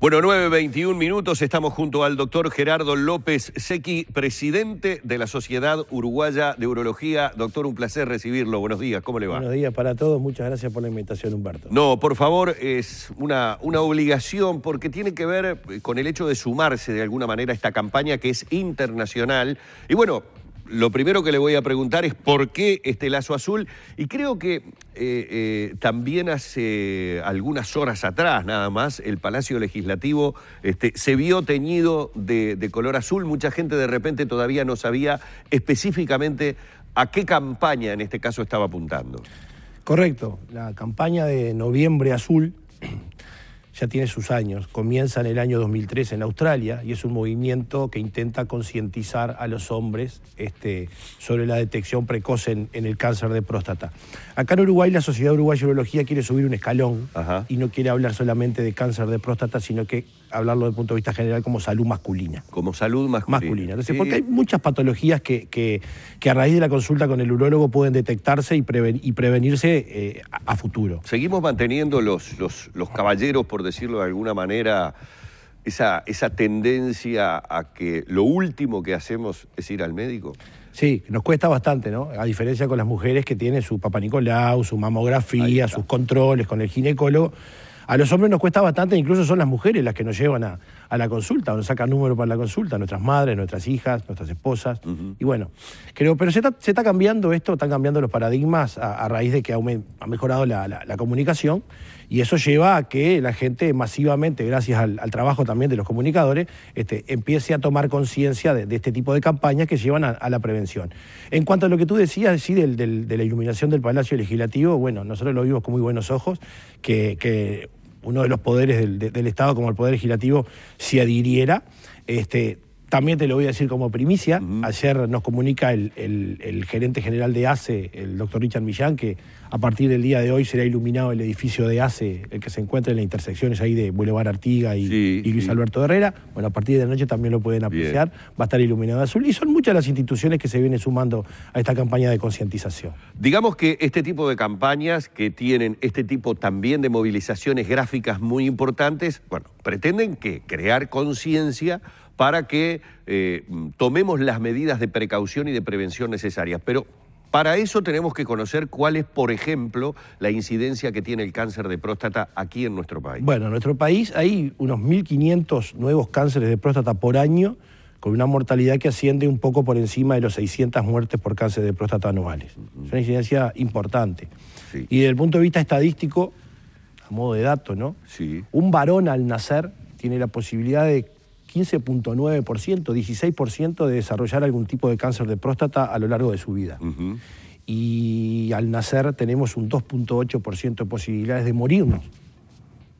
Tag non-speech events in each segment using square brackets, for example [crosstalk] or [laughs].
Bueno, 9.21 minutos, estamos junto al doctor Gerardo López Sequi, presidente de la Sociedad Uruguaya de Urología. Doctor, un placer recibirlo. Buenos días, ¿cómo le va? Buenos días para todos, muchas gracias por la invitación, Humberto. No, por favor, es una, una obligación porque tiene que ver eh, con el hecho de sumarse de alguna manera a esta campaña que es internacional. Y bueno, lo primero que le voy a preguntar es por qué este lazo azul. Y creo que eh, eh, también hace algunas horas atrás, nada más, el Palacio Legislativo este, se vio teñido de color azul. Mucha gente de repente todavía no sabía específicamente a qué campaña en este caso estaba apuntando. Correcto, la campaña de Noviembre Azul, ya tiene sus años. Comienza en el año 2003 en Australia y es un movimiento que intenta concientizar a los hombres este, sobre la detección precoz en, el cáncer de próstata. Acá en Uruguay la Sociedad Uruguaya de Urología quiere subir un escalón y no quiere hablar solamente de cáncer de próstata, sino que hablarlo desde el punto de vista general como salud masculina. Como salud masculina. masculina. porque hay muchas patologías que, que, a raíz de la consulta con el urólogo pueden detectarse y, y prevenirse eh, a, futuro. Seguimos manteniendo los, los, caballeros, por decirlo de alguna manera, esa, esa tendencia a que lo último que hacemos es ir al médico? Sí, nos cuesta bastante, ¿no? A diferencia con las mujeres que tienen su papá Nicolau, su mamografía, sus controles con el ginecólogo. A los hombres nos cuesta bastante, incluso son las mujeres las que nos llevan a, a la consulta, nos saca número para la consulta, nuestras madres, nuestras hijas, nuestras esposas. Y bueno, creo, pero se está, cambiando esto, están cambiando los paradigmas a, raíz de que ha, mejorado la, comunicación y eso lleva a que la gente masivamente, gracias al, trabajo también de los comunicadores, este, empiece a tomar conciencia de, este tipo de campañas que llevan a, la prevención. En cuanto a lo que tú decías, sí, de la iluminación del Palacio Legislativo, bueno, nosotros lo vimos con muy buenos ojos, que uno de los poderes del, Estado como el poder legislativo se adhiriera. Este, también te lo voy a decir como primicia. Ayer nos comunica el, gerente general de ACE, el doctor Richard Millán, que a partir del día de hoy será iluminado el edificio de ACE, el que se encuentra en las intersecciones ahí de Boulevard Artiga y, Luis Alberto Herrera. Bueno, a partir de la noche también lo pueden apreciar. Va a estar iluminado azul. Y son muchas las instituciones que se vienen sumando a esta campaña de concientización. Digamos que este tipo de campañas que tienen este tipo también de movilizaciones gráficas muy importantes, bueno, pretenden que crear conciencia para que eh, tomemos las medidas de precaución y de prevención necesarias. Pero para eso tenemos que conocer cuál es, por ejemplo, la incidencia que tiene el cáncer de próstata aquí en nuestro país. Bueno, en nuestro país hay unos 1.500 nuevos cánceres de próstata por año, con una mortalidad que asciende un poco por encima de los 600 muertes por cáncer de próstata anuales. Es una incidencia importante. Y desde el punto de vista estadístico, a modo de dato, ¿no? Sí. Un varón al nacer tiene la posibilidad de 15.9%, 16% de desarrollar algún tipo de cáncer de próstata a lo largo de su vida. Y al nacer tenemos un 2.8% de posibilidades de morirnos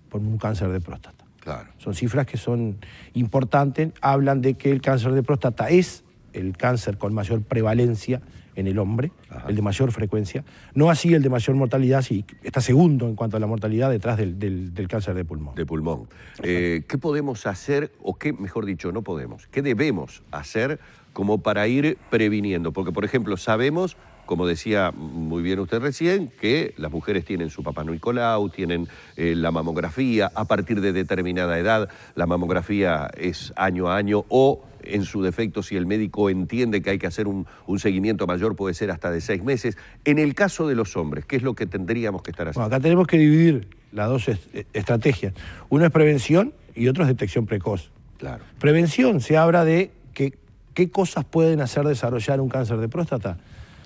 por un cáncer de próstata. Claro. Son cifras que son importantes, hablan de que el cáncer de próstata es el cáncer con mayor prevalencia en el hombre, el de mayor frecuencia. No así el de mayor mortalidad, sí, está segundo en cuanto a la mortalidad detrás del, cáncer de pulmón. De pulmón. Eh, ¿Qué podemos hacer, o qué, mejor dicho, no podemos, qué debemos hacer como para ir previniendo? Porque, por ejemplo, sabemos como decía muy bien usted recién, que las mujeres tienen su papá Nicolau, tienen eh, la mamografía, a partir de determinada edad la mamografía es año a año o en su defecto, si el médico entiende que hay que hacer un, seguimiento mayor, puede ser hasta de seis meses. En el caso de los hombres, ¿qué es lo que tendríamos que estar haciendo? acá tenemos que dividir las dos eh, estrategias. Una es prevención y otra es detección precoz. Claro. Prevención, se habla de qué cosas pueden hacer desarrollar un cáncer de próstata.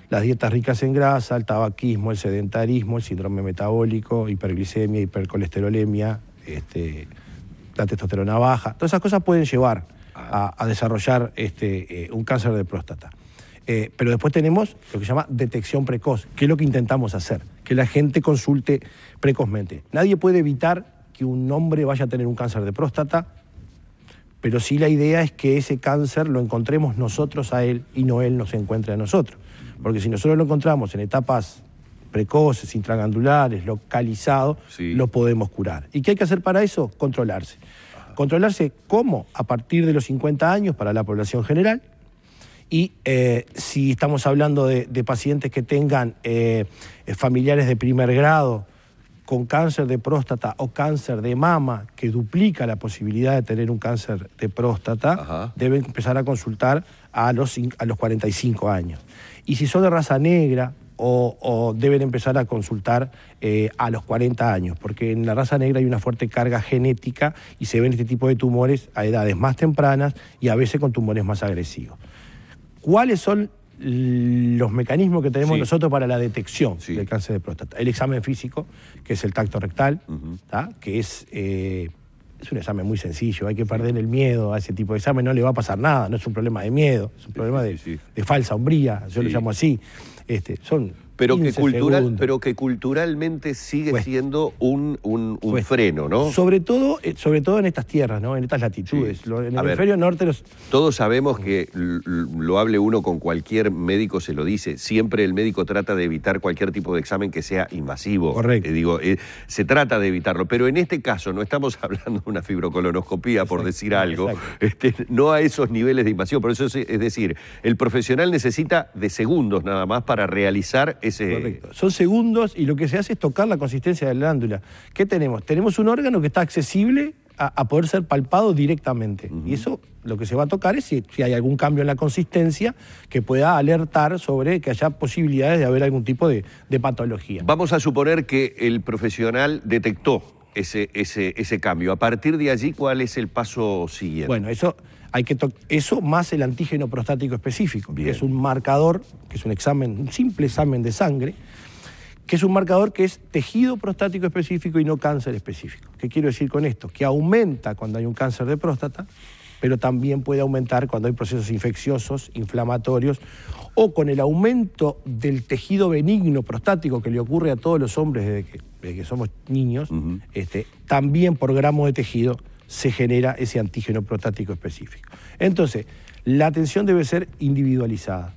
Las dietas ricas en grasa, el tabaquismo, el sedentarismo, el síndrome metabólico, hiperglicemia, hipercolesterolemia, este, la testosterona baja. Todas esas cosas pueden llevar a, desarrollar este, eh, un cáncer de próstata. Eh, pero después tenemos lo que se llama detección precoz, que es lo que intentamos hacer, que la gente consulte precozmente. Nadie puede evitar que un hombre vaya a tener un cáncer de próstata, pero sí la idea es que ese cáncer lo encontremos nosotros a él y no él nos encuentre a nosotros. Porque si nosotros lo encontramos en etapas precoces, intragandulares, localizados lo podemos curar. ¿Y qué hay que hacer para eso? Controlarse controlarse cómo a partir de los 50 años para la población general. Y eh, si estamos hablando de, pacientes que tengan eh, familiares de primer grado con cáncer de próstata o cáncer de mama, que duplica la posibilidad de tener un cáncer de próstata, deben empezar a consultar a los, a los 45 años. Y si son de raza negra, o, deben empezar a consultar eh, a los 40 años, porque en la raza negra hay una fuerte carga genética y se ven este tipo de tumores a edades más tempranas y a veces con tumores más agresivos. ¿Cuáles son los mecanismos que tenemos nosotros para la detección del cáncer de próstata? El examen físico, que es el tacto rectal, que es... Eh, es un examen muy sencillo, hay que perder el miedo a ese tipo de examen, no le va a pasar nada, no es un problema de miedo, es un problema de, falsa hombría, yo lo llamo así. Este, son pero que culturalmente sigue siendo un, un, freno, ¿no? Sobre todo, eh, sobre todo en estas tierras, ¿no? En estas latitudes. En el hemisferio norte Todos sabemos que lo hable uno con cualquier médico, se lo dice. Siempre el médico trata de evitar cualquier tipo de examen que sea invasivo. Correcto. Eh, digo, eh, se trata de evitarlo. Pero en este caso no estamos [laughs] hablando de una fibrocolonoscopía, por decir algo. Este, no a esos niveles de invasión. Por eso es, es decir, el profesional necesita de segundos nada más para realizar Correcto. Son segundos y lo que se hace es tocar la consistencia de la glándula. ¿Qué tenemos? Tenemos un órgano que está accesible a, poder ser palpado directamente. Y eso lo que se va a tocar es si, hay algún cambio en la consistencia que pueda alertar sobre que haya posibilidades de haber algún tipo de patología. Vamos a suponer que el profesional detectó ese, ese, cambio. A partir de allí, ¿cuál es el paso siguiente? Bueno, eso, hay que eso más el antígeno prostático específico, que es un marcador, que es un examen, un simple examen de sangre, que es un marcador que es tejido prostático específico y no cáncer específico. ¿Qué quiero decir con esto? Que aumenta cuando hay un cáncer de próstata, pero también puede aumentar cuando hay procesos infecciosos, inflamatorios, o con el aumento del tejido benigno prostático que le ocurre a todos los hombres desde que, somos niños, este, también por gramo de tejido se genera ese antígeno prostático específico. Entonces, la atención debe ser individualizada.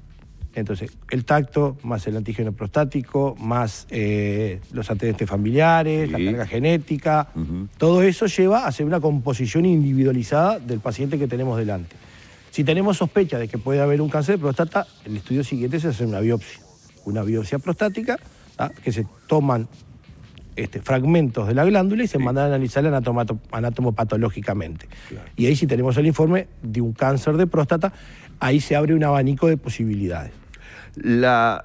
Entonces, el tacto, más el antígeno prostático, más eh, los antecedentes familiares, la carga genética, todo eso lleva a hacer una composición individualizada del paciente que tenemos delante. Si tenemos sospecha de que puede haber un cáncer de próstata, el estudio siguiente es hacer una biopsia. Una biopsia prostática, ¿ah? que se toman este, fragmentos de la glándula y se mandan a analizar anatomopatológicamente. Y ahí si tenemos el informe de un cáncer de próstata, ahí se abre un abanico de posibilidades. La,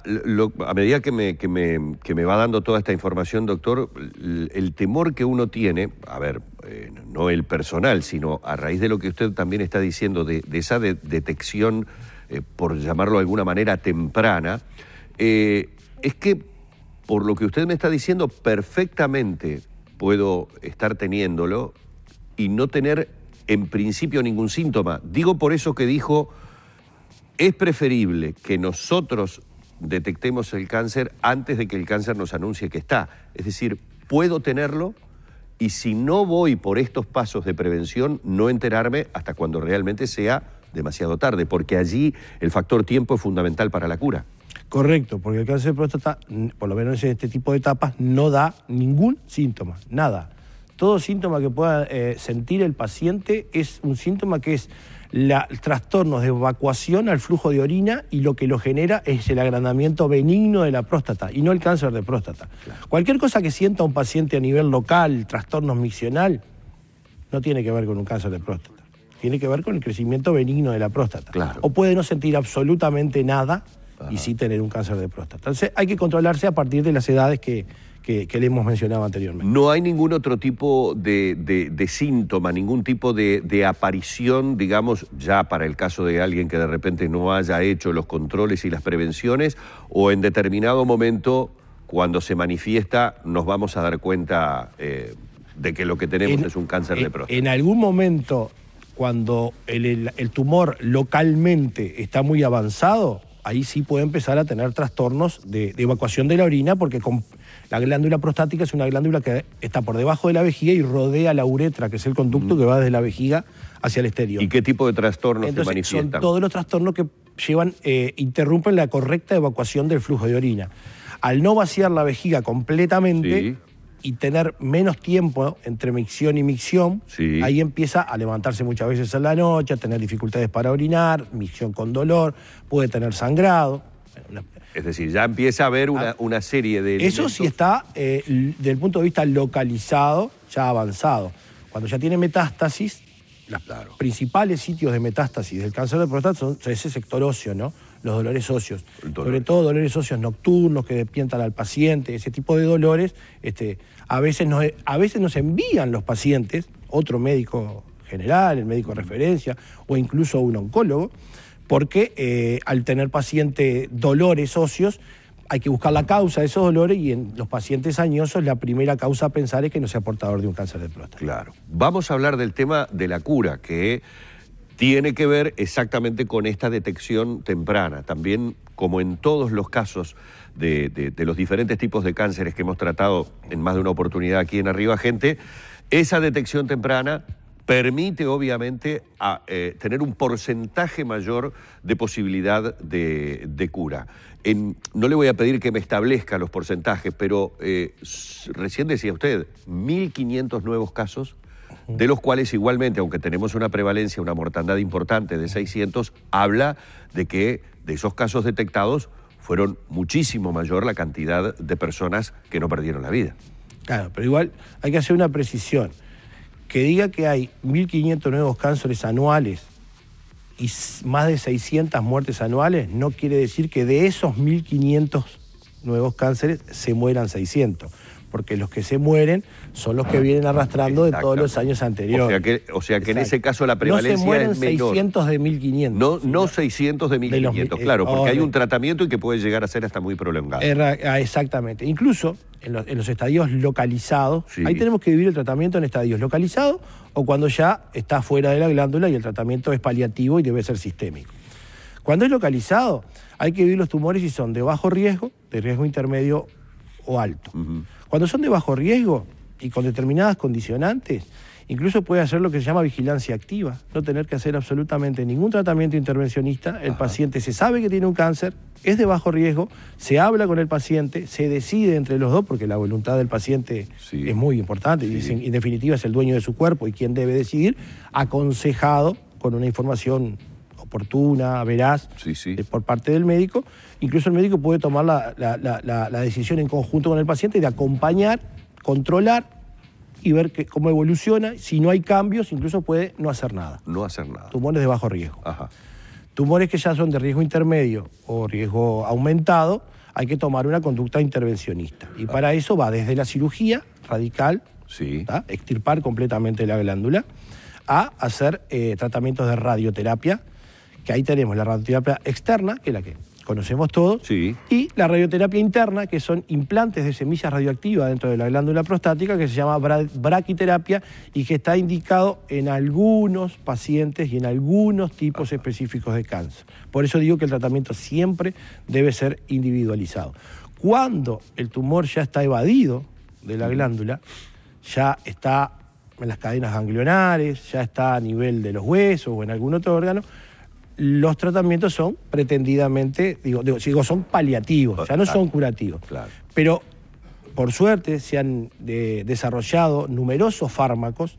a medida que me, me, va dando toda esta información, doctor, el, temor que uno tiene, a ver, eh, no el personal, sino a raíz de lo que usted también está diciendo, de, esa detección, eh, por llamarlo de alguna manera, temprana, eh, es que, por lo que usted me está diciendo, perfectamente puedo estar teniéndolo y no tener en principio ningún síntoma. Digo por eso que dijo es preferible que nosotros detectemos el cáncer antes de que el cáncer nos anuncie que está. Es decir, puedo tenerlo y si no voy por estos pasos de prevención, no enterarme hasta cuando realmente sea demasiado tarde, porque allí el factor tiempo es fundamental para la cura. Correcto, porque el cáncer de próstata, por lo menos en este tipo de etapas, no da ningún síntoma, nada todo síntoma que pueda eh, sentir el paciente es un síntoma que es la, trastornos de evacuación al flujo de orina y lo que lo genera es el agrandamiento benigno de la próstata y no el cáncer de próstata. Cualquier cosa que sienta un paciente a nivel local, trastornos miccional, no tiene que ver con un cáncer de próstata. Tiene que ver con el crecimiento benigno de la próstata. O puede no sentir absolutamente nada y sí tener un cáncer de próstata. Entonces hay que controlarse a partir de las edades que, que, le hemos mencionado anteriormente. ¿No hay ningún otro tipo de, síntoma, ningún tipo de, aparición, digamos, ya para el caso de alguien que de repente no haya hecho los controles y las prevenciones, o en determinado momento, cuando se manifiesta, nos vamos a dar cuenta eh, de que lo que tenemos es un cáncer de próstata? En algún momento, cuando el, tumor localmente está muy avanzado, ahí sí puede empezar a tener trastornos de, de, evacuación de la orina porque con, la glándula prostática es una glándula que está por debajo de la vejiga y rodea la uretra, que es el conducto mm. que va desde la vejiga hacia el exterior. ¿Y qué tipo de trastornos se manifiestan? Son todos los trastornos que llevan, eh, interrumpen la correcta evacuación del flujo de orina. Al no vaciar la vejiga completamente, y tener menos tiempo entre micción y micción, ahí empieza a levantarse muchas veces en la noche, a tener dificultades para orinar, micción con dolor, puede tener sangrado. Es decir, ya empieza a haber una, ah. serie de... Eso sí está, eh, desde el punto de vista localizado, ya avanzado. Cuando ya tiene metástasis, los principales sitios de metástasis del cáncer de próstata son ese sector óseo, ¿no? Los dolores óseos. Sobre todo dolores óseos nocturnos que despientan al paciente, ese tipo de dolores. Este, a, veces a veces nos envían los pacientes, otro médico general, el médico de mm. referencia o incluso un oncólogo, porque eh, al tener paciente dolores óseos, hay que buscar la causa de esos dolores y en los pacientes añosos la primera causa a pensar es que no sea portador de un cáncer de próstata. Claro. Vamos a hablar del tema de la cura, que tiene que ver exactamente con esta detección temprana. También, como en todos los casos de los diferentes tipos de cánceres que hemos tratado en más de una oportunidad aquí en Arriba Gente, esa detección temprana permite obviamente eh, tener un porcentaje mayor de posibilidad de, cura. no le voy a pedir que me establezca los porcentajes, pero eh, recién decía usted, 1.500 nuevos casos, de los cuales igualmente, aunque tenemos una prevalencia, una mortandad importante de 600, habla de que de esos casos detectados fueron muchísimo mayor la cantidad de personas que no perdieron la vida. Claro, pero igual hay que hacer una precisión que diga que hay 1.500 nuevos cánceres anuales y más de 600 muertes anuales, no quiere decir que de esos 1.500 nuevos cánceres se mueran 600 porque los que se mueren son los que vienen arrastrando de todos los años anteriores. O sea que, sea en ese caso la prevalencia no se mueren es 600 de 1500. No, 600 de 1500, claro, eh, porque hay un tratamiento y que puede llegar a ser hasta muy prolongado. Ah, exactamente. Incluso en los, estadios localizados, ahí tenemos que vivir el tratamiento en estadios localizados o cuando ya está fuera de la glándula y el tratamiento es paliativo y debe ser sistémico. Cuando es localizado, hay que vivir los tumores si son de bajo riesgo, de riesgo intermedio o alto. Cuando son de bajo riesgo y con determinadas condicionantes, incluso puede hacer lo que se llama vigilancia activa, no tener que hacer absolutamente ningún tratamiento intervencionista. El paciente se sabe que tiene un cáncer, es de bajo riesgo, se habla con el paciente, se decide entre los dos, porque la voluntad del paciente es muy importante, y en definitiva es el dueño de su cuerpo y quien debe decidir, aconsejado con una información oportuna, veraz, eh, por parte del médico. Incluso el médico puede tomar la, decisión en conjunto con el paciente de acompañar, controlar y ver cómo evoluciona. Si no hay cambios, incluso puede no hacer nada. No hacer nada. Tumores de bajo riesgo. Tumores que ya son de riesgo intermedio o riesgo aumentado, hay que tomar una conducta intervencionista. Y para eso va desde la cirugía radical, sí. extirpar completamente la glándula, a hacer eh, tratamientos de radioterapia que ahí tenemos la radioterapia externa, que es la que conocemos todos, y la radioterapia interna, que son implantes de semillas radioactivas dentro de la glándula prostática, que se llama braquiterapia y que está indicado en algunos pacientes y en algunos tipos específicos de cáncer. Por eso digo que el tratamiento siempre debe ser individualizado. Cuando el tumor ya está evadido de la glándula, ya está en las cadenas ganglionares, ya está a nivel de los huesos o en algún otro órgano, los tratamientos son pretendidamente, digo, digo son paliativos, o sea, no son curativos. Pero, por suerte, se han eh, desarrollado numerosos fármacos,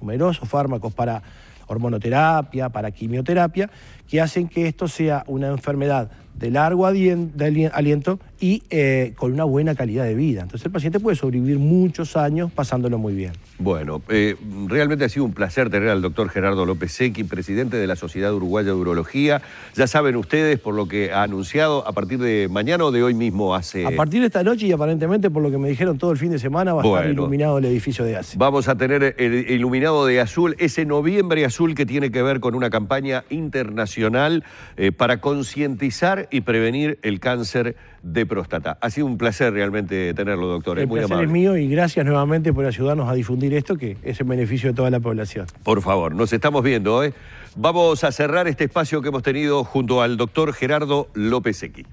numerosos fármacos para hormonoterapia, para quimioterapia, que hacen que esto sea una enfermedad de largo aliento y eh, con una buena calidad de vida. Entonces el paciente puede sobrevivir muchos años pasándolo muy bien. Bueno, eh, realmente ha sido un placer tener al doctor Gerardo López equi presidente de la Sociedad Uruguaya de Urología. Ya saben ustedes por lo que ha anunciado a partir de mañana o de hoy mismo hace... A partir de esta noche y aparentemente por lo que me dijeron todo el fin de semana va a estar iluminado el edificio de ACE. Vamos a tener iluminado de azul, ese noviembre azul que tiene que ver con una campaña internacional eh, para concientizar y prevenir el cáncer de próstata. Ha sido un placer realmente tenerlo, doctor. es muy placer es mío y gracias nuevamente por ayudarnos a difundir esto que es en beneficio de toda la población. Por favor, nos estamos viendo. ¿eh? Vamos a cerrar este espacio que hemos tenido junto al doctor Gerardo López Equi.